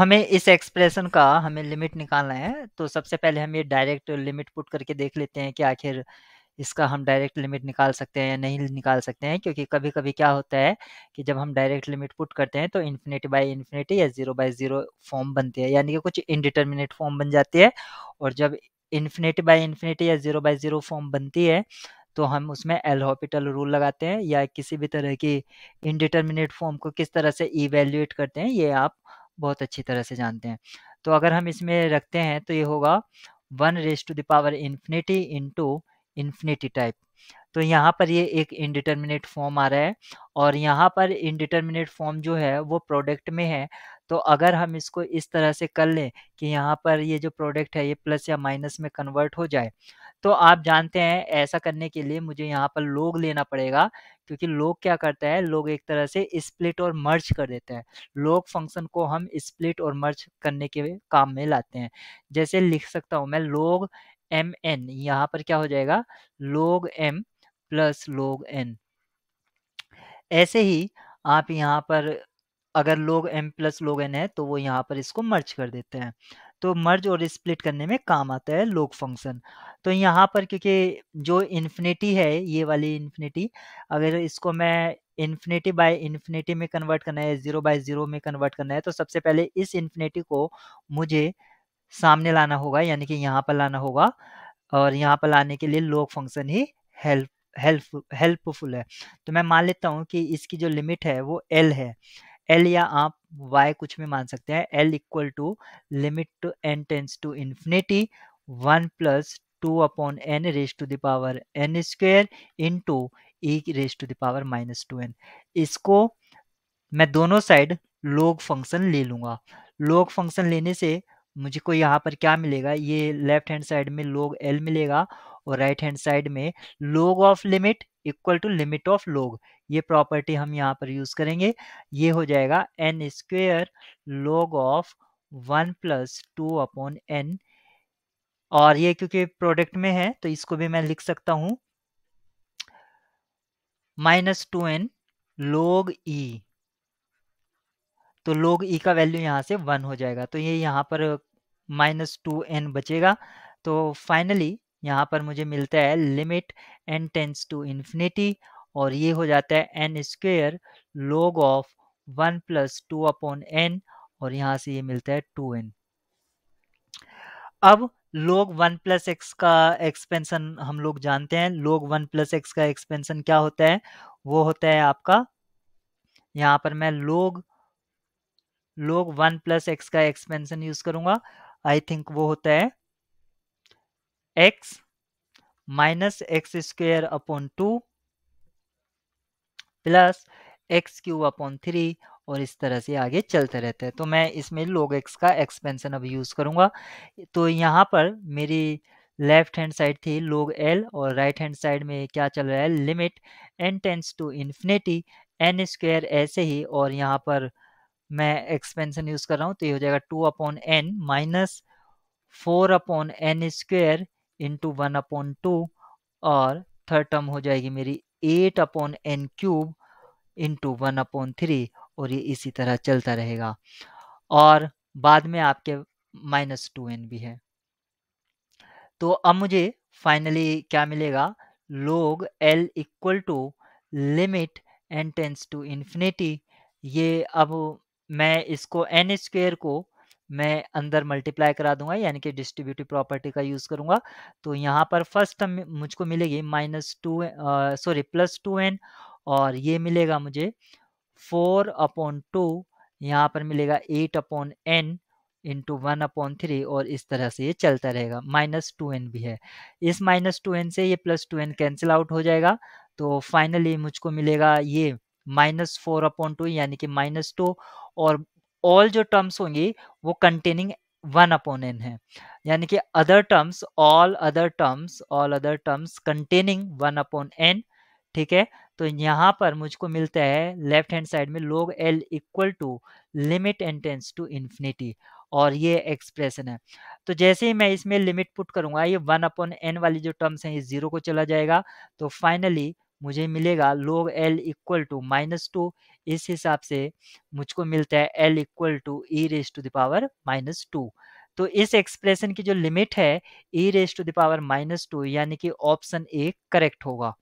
हमें इस एक्सप्रेशन का हमें लिमिट निकालना है तो सबसे पहले हम ये डायरेक्ट लिमिट पुट करके देख लेते हैं कि आखिर इसका हम डायरेक्ट लिमिट निकाल सकते हैं या नहीं निकाल सकते हैं क्योंकि कभी कभी क्या होता है कि जब हम डायरेक्ट लिमिट पुट करते हैं तो इन्फिनिटी बाई इन्फिनिटी या जीरो बाय जीरो फॉर्म बनती है यानी कि कुछ इनडिटर्मिनेट फॉर्म बन जाती है और जब इन्फिनिटी बाई इन्फिनिटी या जीरो बाई जीरो फॉर्म बनती है तो हम उसमें एल हॉपिटल रूल लगाते हैं या किसी भी तरह की इनडिटर्मिनेट फॉर्म को किस तरह से इवेल्यूएट करते हैं ये आप बहुत अच्छी तरह से जानते हैं तो अगर हम इसमें रखते हैं तो ये होगा one raise to the power infinity into infinity type तो यहाँ पर ये एक इनडिटर्मिनेट फॉर्म आ रहा है और यहाँ पर इनडिटर्मिनेट फॉर्म जो है वो प्रोडक्ट में है तो अगर हम इसको इस तरह से कर लें कि यहाँ पर ये जो प्रोडक्ट है ये प्लस या माइनस में कन्वर्ट हो जाए तो आप जानते हैं ऐसा करने के लिए मुझे यहाँ पर लोग लेना पड़ेगा क्योंकि लोग क्या करता है लोग एक तरह से स्प्लिट और मर्ज कर देते हैं लोग फंक्शन को हम स्प्लिट और मर्ज करने के काम में लाते हैं जैसे लिख सकता हूँ मैं लोग एम एन यहाँ पर क्या हो जाएगा लोग एम प्लस लोग एन ऐसे ही आप यहाँ पर अगर लोग एम प्लस लोग एन है तो वो यहाँ पर इसको मर्ज कर देते हैं तो मर्ज और स्प्लिट करने में काम आता है लोग फंक्शन तो यहाँ पर क्योंकि जो इन्फिनिटी है ये वाली इन्फिनिटी अगर इसको मैं इन्फिनिटी बाय इन्फिनिटी में कन्वर्ट करना है ज़ीरो बाय ज़ीरो में कन्वर्ट करना है तो सबसे पहले इस इन्फिनिटी को मुझे सामने लाना होगा यानी कि यहाँ पर लाना होगा और यहाँ पर लाने के लिए लोग फंक्शन ही हेल्प हेल्प हेल्पफुल है तो मैं मान लेता हूँ कि इसकी जो लिमिट है वो एल है एल या आप वाई कुछ भी मान सकते हैं L equal to limit to n tends to infinity one plus two upon n raise to the power n square into E raise to the power minus two n इसको मैं दोनों साइड लोग फंक्शन ले लूंगा लोग फंक्शन लेने से मुझे को यहाँ पर क्या मिलेगा ये लेफ्ट हैंड साइड में लोग एल मिलेगा और राइट हैंड साइड में log of limit equal to limit of log ये प्रॉपर्टी हम यहाँ पर यूज करेंगे ये हो जाएगा n square log of one plus two upon n और ये क्योंकि प्रोडक्ट में है तो इसको भी मैं लिख सकता हूं माइनस टू एन लोग ई तो लोग ई e का वैल्यू यहां से वन हो जाएगा तो ये यहां पर माइनस टू एन बचेगा तो फाइनली यहाँ पर मुझे मिलता है limit n tends to infinity और ये हो जाता है n square log of one plus two upon n और यहाँ से ये मिलता है टू एन अब लोग वन प्लस एक्स का एक्सपेंशन हम लोग जानते हैं लोग वन प्लस एक्स का एक्सपेंशन क्या होता है वो होता है आपका यहाँ पर मैं log log one plus x का एक्सपेंशन यूज करूंगा आई थिंक वो होता है x minus x square upon two plus x cube upon three और इस तरह से आगे चलते रहते हैं तो मैं इसमें लोग एक्स का एक्सपेंशन अब यूज़ करूंगा तो यहाँ पर मेरी लेफ्ट हैंड साइड थी लोग एल और राइट हैंड साइड में क्या चल रहा है limit n tends to infinity n square ऐसे ही और यहाँ पर मैं एक्सपेंशन यूज़ कर रहा हूँ तो ये हो जाएगा two upon n minus four upon n square into one upon two और थर्ड टर्म हो जाएगी मेरी eight upon n cube into one upon three और ये इसी तरह चलता रहेगा और बाद में आपके माइनस टू एन भी है तो अब मुझे फाइनली क्या मिलेगा log L equal to limit n tends to infinity ये अब मैं इसको एन स्क्वेयर को मैं अंदर मल्टीप्लाई करा दूंगा यानी कि डिस्ट्रीब्यूटिव प्रॉपर्टी का यूज़ करूंगा तो यहाँ पर फर्स्ट टर्म मुझको मिलेगी minus two sorry plus two n और ये मिलेगा मुझे फोर अपॉन टू यहाँ पर मिलेगा eight upon n into one upon three और इस तरह से ये चलता रहेगा माइनस टू एन भी है इस माइनस टू एन से ये plus two n cancel out हो जाएगा तो फाइनली मुझको मिलेगा ये माइनस फोर अपॉन टू यानी कि माइनस टू और ऑल जो टर्म्स होंगी वो कंटेनिंग वन अपॉन एन है यानी कि other terms all other terms all other terms containing one upon n ठीक है तो यहाँ पर मुझको मिलता है लेफ्ट हैंड साइड में log L equal to limit n tends to infinity और ये एक्सप्रेशन है तो जैसे ही मैं इसमें लिमिट पुट करूंगा ये वन अपॉन एन वाली जो टर्म्स हैं ये जीरो को चला जाएगा तो फाइनली मुझे मिलेगा log L equal to minus two इस हिसाब से मुझको मिलता है L equal to E raise to the power minus two तो इस एक्सप्रेशन की जो लिमिट है e raise to the power minus two यानी कि ऑप्शन ए करेक्ट होगा